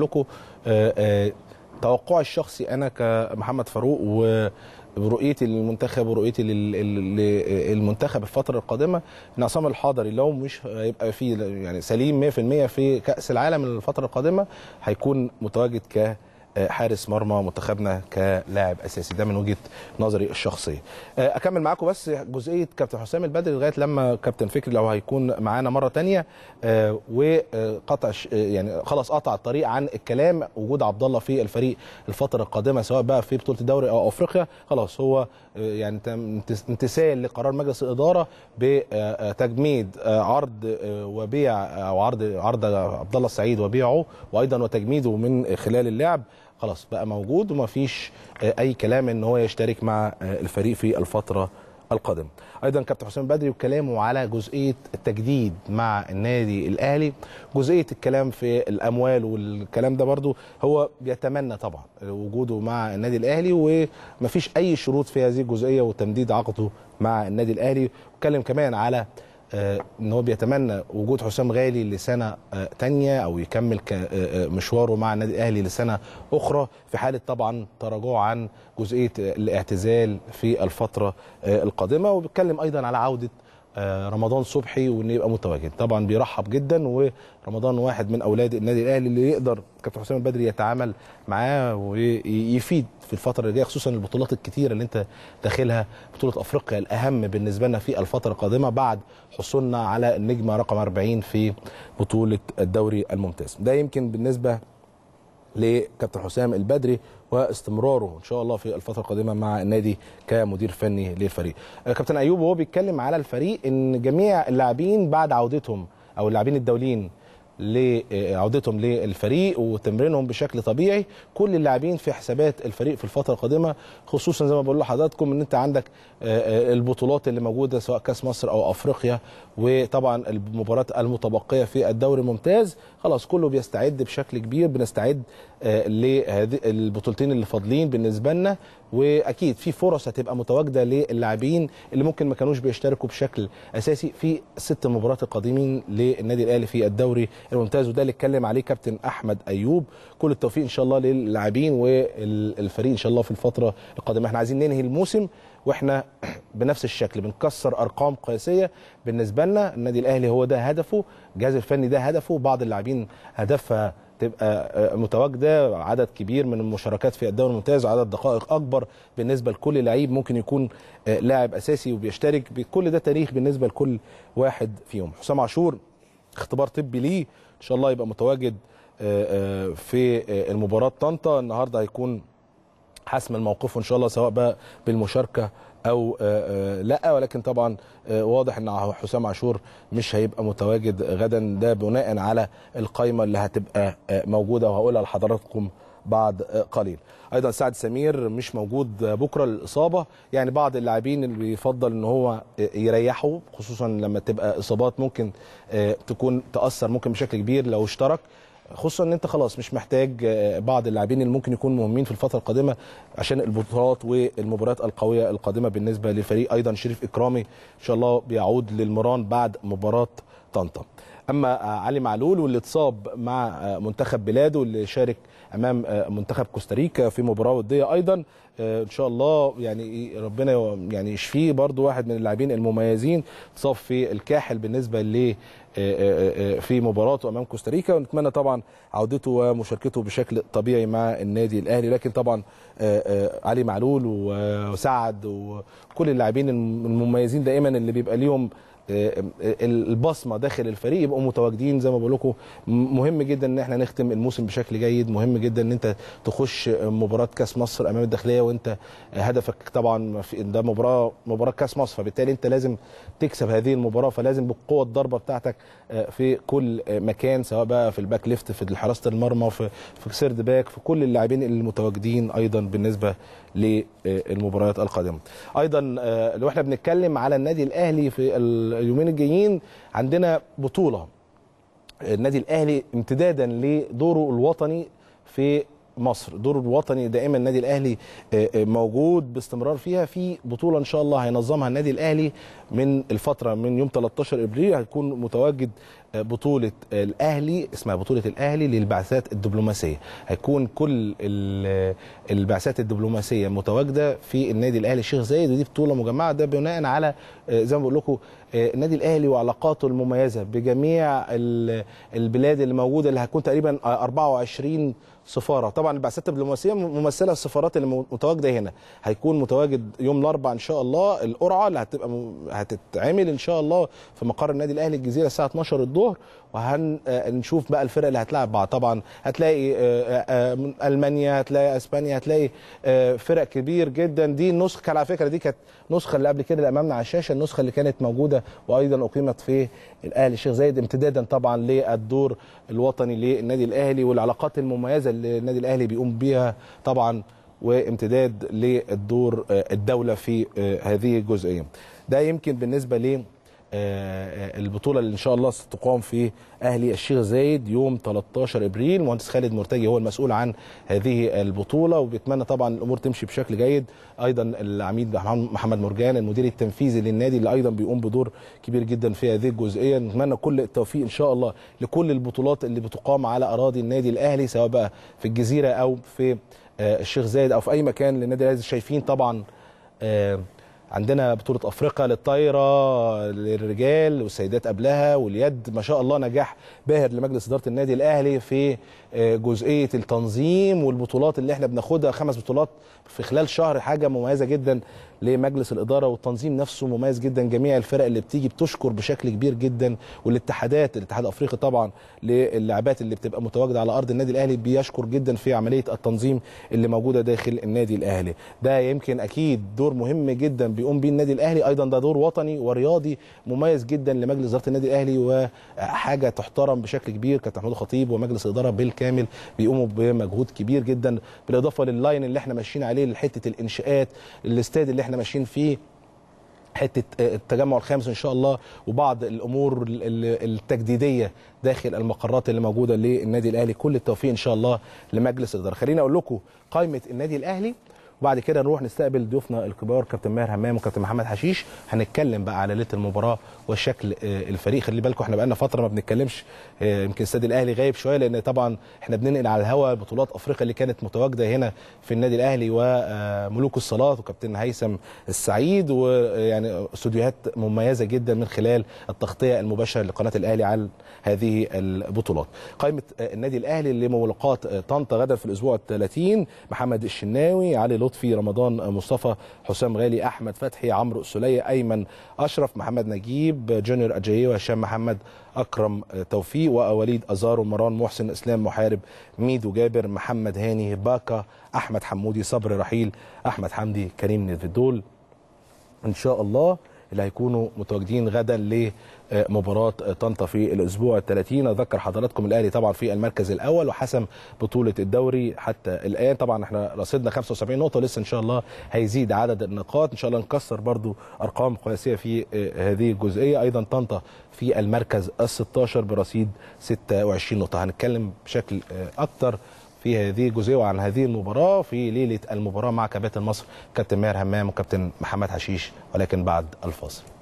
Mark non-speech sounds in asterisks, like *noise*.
لكم آه، آه، توقع الشخصي انا كمحمد فاروق ورؤيتي للمنتخب ورؤيتي للمنتخب الفتره القادمه ان عصام الحضري لو مش هيبقى فيه يعني سليم 100% في كاس العالم الفتره القادمه هيكون متواجد ك حارس مرمى منتخبنا كلاعب اساسي ده من وجهه نظري الشخصيه آه، اكمل معاكم بس جزئيه كابتن حسام البدري لغايه لما كابتن فكري لو هيكون معانا مره ثانيه آه، وقطع آه، يعني خلاص قطع الطريق عن الكلام وجود عبد الله في الفريق الفتره القادمه سواء بقى في بطوله الدوري او افريقيا خلاص هو يعني امتثال لقرار مجلس الاداره بتجميد عرض وبيع او عرض عرض عبد الله السعيد وبيعه وايضا وتجميده من خلال اللعب خلاص بقى موجود ومفيش آه، اي كلام ان هو يشترك مع آه، الفريق في الفتره القادمه. ايضا كابتن حسام بدري وكلامه على جزئيه التجديد مع النادي الاهلي، جزئيه الكلام في الاموال والكلام ده برضو هو بيتمنى طبعا وجوده مع النادي الاهلي ومفيش اي شروط في هذه الجزئيه وتمديد عقده مع النادي الاهلي، واتكلم كمان على آه، ان هو بيتمنى وجود حسام غالي لسنه آه، تانية او يكمل آه، مشواره مع النادي الاهلي لسنه اخرى في حاله طبعا تراجعه عن جزئيه الاعتزال في الفتره القادمه وبيتكلم ايضا على عوده آه، رمضان صبحي وان يبقى متواجد طبعا بيرحب جدا ورمضان واحد من اولاد النادي الاهلي اللي يقدر كابتن حسام البدري يتعامل معاه ويفيد في الفتره اللي خصوصا البطولات الكتيره اللي انت داخلها بطوله افريقيا الاهم بالنسبه لنا في الفتره القادمه بعد حصولنا على النجمه رقم 40 في بطوله الدوري الممتاز ده يمكن بالنسبه لكابتن حسام البدري واستمراره ان شاء الله في الفتره القادمه مع النادي كمدير فني للفريق. آه، كابتن ايوب وهو بيتكلم على الفريق ان جميع اللاعبين بعد عودتهم او اللاعبين الدوليين لعودتهم للفريق وتمرينهم بشكل طبيعي كل اللاعبين في حسابات الفريق في الفتره القادمه خصوصا زي ما بقول لحضراتكم ان انت عندك آه، آه، البطولات اللي موجوده سواء كاس مصر او افريقيا وطبعا المباريات المتبقيه في الدوري الممتاز خلاص كله بيستعد بشكل كبير بنستعد آه، لهذه البطولتين اللي فاضلين بالنسبه لنا واكيد في فرص هتبقى متواجده للاعبين اللي ممكن ما كانوش بيشتركوا بشكل اساسي في ست مباريات القادمين للنادي الاهلي في الدوري الممتاز وده اللي اتكلم عليه كابتن احمد ايوب كل التوفيق ان شاء الله للاعبين والفريق ان شاء الله في الفتره القادمه احنا عايزين ننهي الموسم واحنا *clears throat* بنفس الشكل بنكسر ارقام قياسيه بالنسبه لنا النادي الاهلي هو ده هدفه الجهاز الفني ده هدفه بعض اللاعبين هدفها تبقى آه، متواجده عدد كبير من المشاركات في الدوري الممتاز عدد دقائق اكبر بالنسبه لكل لعيب ممكن يكون آه، لاعب اساسي وبيشترك بكل ده تاريخ بالنسبه لكل واحد فيهم حسام عاشور اختبار طبي ليه ان شاء الله يبقى متواجد آه، آه، في آه، المباراه طنطا النهارده هيكون حسم الموقف ان شاء الله سواء بقى بالمشاركه او لا ولكن طبعا واضح ان حسام عاشور مش هيبقى متواجد غدا ده بناء على القايمه اللي هتبقى موجوده وهقولها لحضراتكم بعد قليل ايضا سعد سمير مش موجود بكره للاصابه يعني بعض اللاعبين اللي بيفضل ان هو يريحوا خصوصا لما تبقى اصابات ممكن آه، تكون تاثر ممكن بشكل كبير لو اشترك خصوصا ان انت خلاص مش محتاج آه، بعض اللاعبين اللي ممكن يكونوا مهمين في الفتره القادمه عشان البطولات والمباريات القويه القادمه بالنسبه للفريق ايضا شريف اكرامي ان شاء الله بيعود للمران بعد مباراه طنطا اما آه، علي معلول واللي اتصاب مع آه، منتخب بلاده اللي شارك امام آه، منتخب كوستاريكا في مباراه وديه ايضا ان شاء الله يعني ربنا يعني يشفيه برضو واحد من اللاعبين المميزين اتصاب في الكاحل بالنسبه ل في مباراته امام كوستاريكا ونتمنى طبعا عودته ومشاركته بشكل طبيعي مع النادي الاهلي لكن طبعا علي معلول وسعد وكل اللاعبين المميزين دائما اللي بيبقى ليهم آه، آه، البصمه داخل الفريق يبقوا متواجدين زي ما بقول لكم مهم جدا ان احنا نختم الموسم بشكل جيد مهم جدا ان انت تخش مباراه كاس مصر امام الداخليه وانت هدفك طبعا ده مباراه مباراه كاس مصر فبالتالي انت لازم تكسب هذه المباراه فلازم بالقوه الضربه بتاعتك آه، في كل مكان سواء بقى في الباك ليفت في حراسه المرمى في في سيرد باك في كل اللاعبين المتواجدين ايضا بالنسبه للمباريات القادمه ايضا لو احنا بنتكلم على النادي الاهلي في اليومين الجايين عندنا بطوله النادي الاهلي امتدادا لدوره الوطني في مصر دور الوطني دائما النادي الاهلي آه، آه، موجود باستمرار فيها في بطوله ان شاء الله هينظمها النادي الاهلي من الفتره من يوم 13 ابريل هيكون متواجد بطولة الأهلي اسمها بطولة الأهلي للبعثات الدبلوماسية هيكون كل البعثات الدبلوماسية متواجدة في النادي الأهلي الشيخ زايد ودي بطولة مجمعة ده بناء على آه، زي ما بقول لكم آه، النادي الأهلي وعلاقاته المميزة بجميع البلاد اللي موجودة اللي هتكون تقريبا 24 آه، سفاره طبعا البعثات الدبلوماسيه ممثله السفارات اللي متواجده هنا هيكون متواجد يوم الاربعاء ان شاء الله القرعه اللي هتبقى هتتعمل ان شاء الله في مقر النادي الاهلي الجزيره الساعه 12 الضوء الظهر وهنشوف آه، بقى الفرق اللي هتلعب بعض طبعا هتلاقي آه، آه، المانيا هتلاقي اسبانيا هتلاقي فرق كبير جدا دي النسخه على فكره دي كانت النسخه اللي قبل كده اللي امامنا على الشاشه النسخه اللي كانت موجوده وايضا اقيمت في الاهلي الشيخ زايد امتدادا طبعا للدور الوطني للنادي الاهلي والعلاقات المميزه اللي النادي الاهلي بيقوم بيها طبعا وامتداد للدور الدوله في هذه الجزئيه ده يمكن بالنسبه ليه آه، آه، البطوله اللي ان شاء الله ستقام في اهلي الشيخ زايد يوم 13 ابريل المهندس خالد مرتجي هو المسؤول عن هذه البطوله وبيتمنى طبعا الامور تمشي بشكل جيد ايضا العميد محمد مرجان المدير التنفيذي للنادي اللي ايضا بيقوم بدور كبير جدا في هذه الجزئيه نتمنى كل التوفيق ان شاء الله لكل البطولات اللي بتقام على اراضي النادي الاهلي سواء بقى في الجزيره او في آه، الشيخ زايد او في اي مكان للنادي الاهلي شايفين طبعا عندنا بطولة أفريقيا للطايرة للرجال والسيدات قبلها واليد ما شاء الله نجاح باهر لمجلس إدارة النادي الأهلي في آه، جزئية التنظيم والبطولات اللي احنا بناخدها خمس بطولات في خلال شهر حاجة مميزة جدا لمجلس الإدارة والتنظيم نفسه مميز جدا جميع الفرق اللي بتيجي بتشكر بشكل كبير جدا والاتحادات الاتحاد الأفريقي طبعا للعبات اللي بتبقى متواجدة على أرض النادي الأهلي بيشكر جدا في عملية التنظيم اللي موجودة داخل النادي الأهلي ده يمكن أكيد دور مهم جدا بيقوم بيه النادي الاهلي ايضا ده دور وطني ورياضي مميز جدا لمجلس اداره النادي الاهلي وحاجه تحترم بشكل كبير كابتن محمود الخطيب ومجلس الاداره بالكامل بيقوموا بمجهود كبير جدا بالاضافه لللاين اللي احنا ماشيين عليه لحته الانشاءات الاستاد اللي احنا ماشيين فيه حته التجمع الخامس ان شاء الله وبعض الامور التجديديه داخل المقرات اللي موجوده للنادي الاهلي كل التوفيق ان شاء الله لمجلس الاداره خليني اقول لكم قائمه النادي الاهلي وبعد كده نروح نستقبل ضيوفنا الكبار كابتن ماهر همام وكابتن محمد حشيش هنتكلم بقى على ليله المباراه وشكل آه، الفريق خلي بالكم احنا بقالنا فتره ما بنتكلمش آه، يمكن استاد الاهلي غايب شويه لان طبعا احنا بننقل على الهواء بطولات افريقيا اللي كانت متواجده هنا في النادي الاهلي وملوك آه، الصلاه وكابتن هيثم السعيد ويعني استوديوهات مميزه جدا من خلال التغطيه المباشره لقناه الاهلي على هذه البطولات قائمه النادي الاهلي لملاقات طنطا غدا في الاسبوع ال 30 محمد الشناوي علي لطفي لطفي رمضان مصطفى حسام غالي احمد فتحي عمرو السليه ايمن اشرف محمد نجيب جونيور اجايي وهشام محمد اكرم توفيق ووليد ازارو ومران محسن اسلام محارب ميدو جابر محمد هاني باكا احمد حمودي صبري رحيل احمد حمدي كريم نيفيدول ان شاء الله اللي هيكونوا متواجدين غدا لمباراه طنطا في الاسبوع ال 30 اذكر حضراتكم الاهلي طبعا في المركز الاول وحسم بطوله الدوري حتى الان طبعا احنا رصدنا 75 نقطه لسه ان شاء الله هيزيد عدد النقاط ان شاء الله نكسر برضو ارقام قياسيه في هذه الجزئيه ايضا طنطا في المركز ال 16 برصيد 26 نقطه هنتكلم بشكل اكثر في هذه الجزئيه وعن هذه المباراه في ليله المباراه مع كباتن مصر كابتن ماهر همام وكابتن محمد حشيش ولكن بعد الفاصل